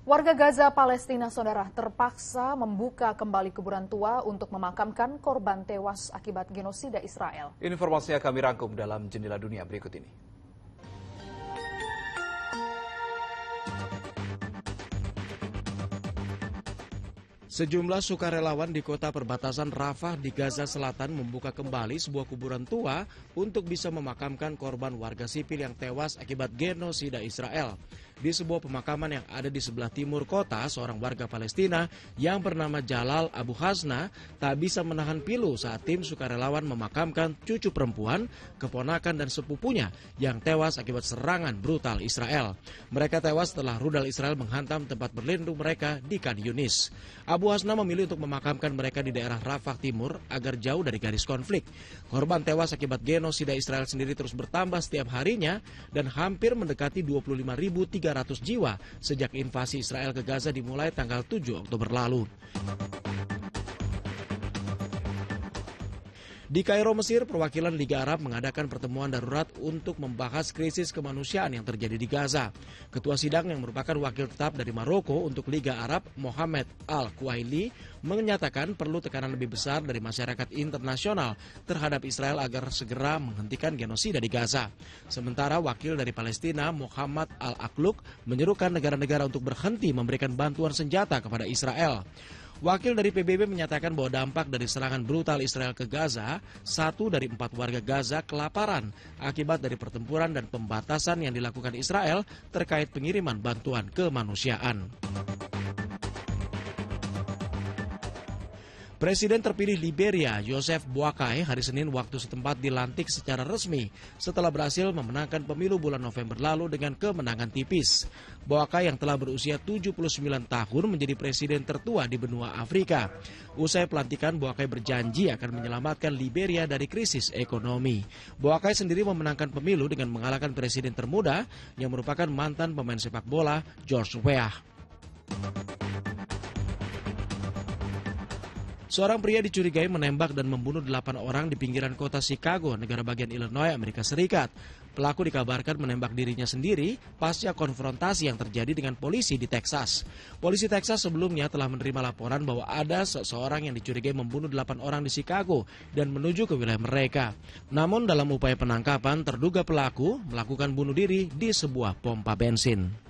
Warga Gaza Palestina Saudara terpaksa membuka kembali kuburan tua untuk memakamkan korban tewas akibat genosida Israel. Informasinya kami rangkum dalam jendela dunia berikut ini. Sejumlah sukarelawan di kota perbatasan Rafah di Gaza Selatan membuka kembali sebuah kuburan tua untuk bisa memakamkan korban warga sipil yang tewas akibat genosida Israel di sebuah pemakaman yang ada di sebelah timur kota seorang warga Palestina yang bernama Jalal Abu Hasna tak bisa menahan pilu saat tim sukarelawan memakamkan cucu perempuan, keponakan dan sepupunya yang tewas akibat serangan brutal Israel. Mereka tewas setelah rudal Israel menghantam tempat berlindung mereka di Kan Yunis. Abu Hasna memilih untuk memakamkan mereka di daerah Rafah Timur agar jauh dari garis konflik. Korban tewas akibat genosida Israel sendiri terus bertambah setiap harinya dan hampir mendekati 25.300 300 jiwa sejak invasi Israel ke Gaza dimulai tanggal 7 Oktober lalu. Di Kairo, Mesir, perwakilan Liga Arab mengadakan pertemuan darurat untuk membahas krisis kemanusiaan yang terjadi di Gaza. Ketua sidang yang merupakan wakil tetap dari Maroko untuk Liga Arab, Mohamed Al-Kuwaili, menyatakan perlu tekanan lebih besar dari masyarakat internasional terhadap Israel agar segera menghentikan genosida di Gaza. Sementara wakil dari Palestina, Muhammad Al-Akluk, menyerukan negara-negara untuk berhenti memberikan bantuan senjata kepada Israel. Wakil dari PBB menyatakan bahwa dampak dari serangan brutal Israel ke Gaza, satu dari empat warga Gaza kelaparan akibat dari pertempuran dan pembatasan yang dilakukan Israel terkait pengiriman bantuan kemanusiaan. Presiden terpilih Liberia, Joseph Boakai, hari Senin waktu setempat dilantik secara resmi setelah berhasil memenangkan pemilu bulan November lalu dengan kemenangan tipis. Boakai yang telah berusia 79 tahun menjadi presiden tertua di benua Afrika. Usai pelantikan, Boakai berjanji akan menyelamatkan Liberia dari krisis ekonomi. Boakai sendiri memenangkan pemilu dengan mengalahkan presiden termuda yang merupakan mantan pemain sepak bola George Weah. Seorang pria dicurigai menembak dan membunuh delapan orang di pinggiran kota Chicago, negara bagian Illinois, Amerika Serikat. Pelaku dikabarkan menembak dirinya sendiri pasca konfrontasi yang terjadi dengan polisi di Texas. Polisi Texas sebelumnya telah menerima laporan bahwa ada seseorang yang dicurigai membunuh delapan orang di Chicago dan menuju ke wilayah mereka. Namun dalam upaya penangkapan, terduga pelaku melakukan bunuh diri di sebuah pompa bensin.